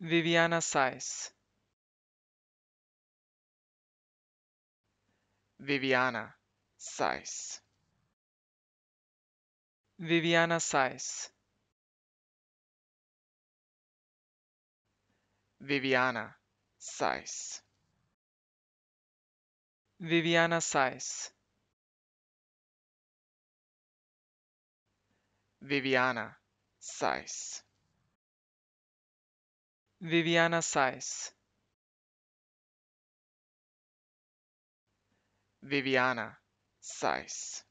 Viviana Sais. Viviana Sais. Viviana Sais. Viviana Sais. Viviana Sais. Viviana Sais. Viviana Sais. Viviana Sais.